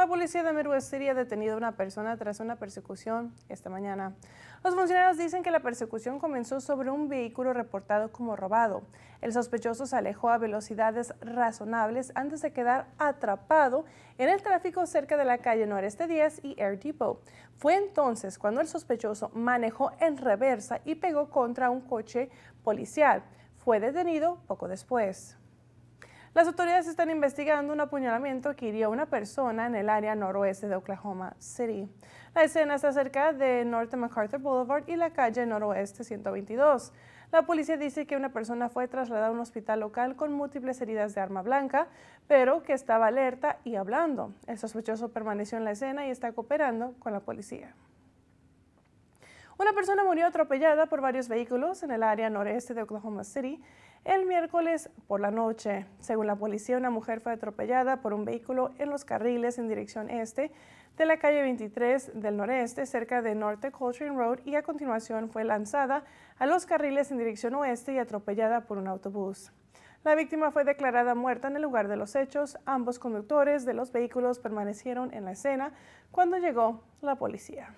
La policía de Midwest City ha detenido a una persona tras una persecución esta mañana. Los funcionarios dicen que la persecución comenzó sobre un vehículo reportado como robado. El sospechoso se alejó a velocidades razonables antes de quedar atrapado en el tráfico cerca de la calle Noreste 10 y Air Depot. Fue entonces cuando el sospechoso manejó en reversa y pegó contra un coche policial. Fue detenido poco después. Las autoridades están investigando un apuñalamiento que hirió a una persona en el área noroeste de Oklahoma City. La escena está cerca de North MacArthur Boulevard y la calle noroeste 122. La policía dice que una persona fue trasladada a un hospital local con múltiples heridas de arma blanca, pero que estaba alerta y hablando. El sospechoso permaneció en la escena y está cooperando con la policía. Una persona murió atropellada por varios vehículos en el área noreste de Oklahoma City el miércoles por la noche. Según la policía, una mujer fue atropellada por un vehículo en los carriles en dirección este de la calle 23 del noreste, cerca de North Coltrane Road, y a continuación fue lanzada a los carriles en dirección oeste y atropellada por un autobús. La víctima fue declarada muerta en el lugar de los hechos. Ambos conductores de los vehículos permanecieron en la escena cuando llegó la policía.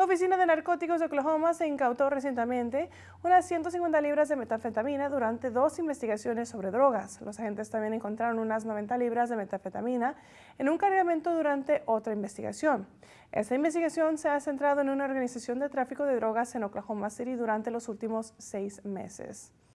La Oficina de Narcóticos de Oklahoma se incautó recientemente unas 150 libras de metafetamina durante dos investigaciones sobre drogas. Los agentes también encontraron unas 90 libras de metafetamina en un cargamento durante otra investigación. Esta investigación se ha centrado en una organización de tráfico de drogas en Oklahoma City durante los últimos seis meses.